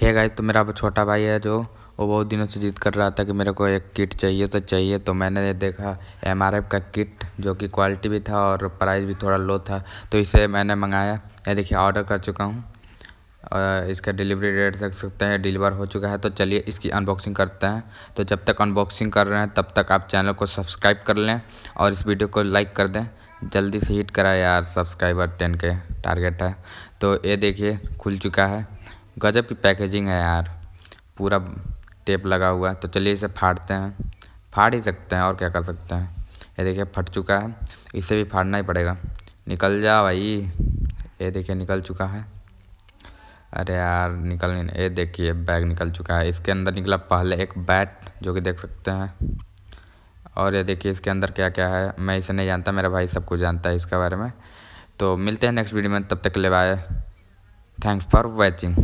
hey guys तो मेरा छोटा भाई है जो वो बहुत दिनों से जिद कर रहा था कि मेरे को एक किट चाहिए तो चाहिए तो मैंने देखा एम का किट जो कि क्वालिटी भी था और प्राइस भी थोड़ा लो था तो इसे मैंने मंगाया ये देखिए ऑर्डर कर चुका हूँ इसका डिलीवरी डेट देख सकते हैं डिलीवर हो चुका है तो चलिए इसकी अनबॉक्सिंग करते हैं तो जब तक अनबॉक्सिंग कर रहे हैं तब तक आप चैनल को सब्सक्राइब कर लें और इस वीडियो को लाइक कर दें जल्दी से हिट कराए यार सब्सक्राइबर टेन के टारगेट है तो ये देखिए खुल चुका है गजब की पैकेजिंग है यार पूरा टेप लगा हुआ है तो चलिए इसे फाड़ते हैं फाड़ ही सकते हैं और क्या कर सकते हैं ये देखिए फट चुका है इसे भी फाड़ना ही पड़ेगा निकल जा भाई ये देखिए निकल चुका है अरे यार निकल नहीं ये देखिए बैग निकल चुका है इसके अंदर निकला पहले एक बैट जो कि देख सकते हैं और ये देखिए इसके अंदर क्या क्या है मैं इसे नहीं जानता मेरा भाई सब कुछ जानता है इसके बारे में तो मिलते हैं नेक्स्ट वीडियो में तब तक ले बाय थैंक्स फॉर वॉचिंग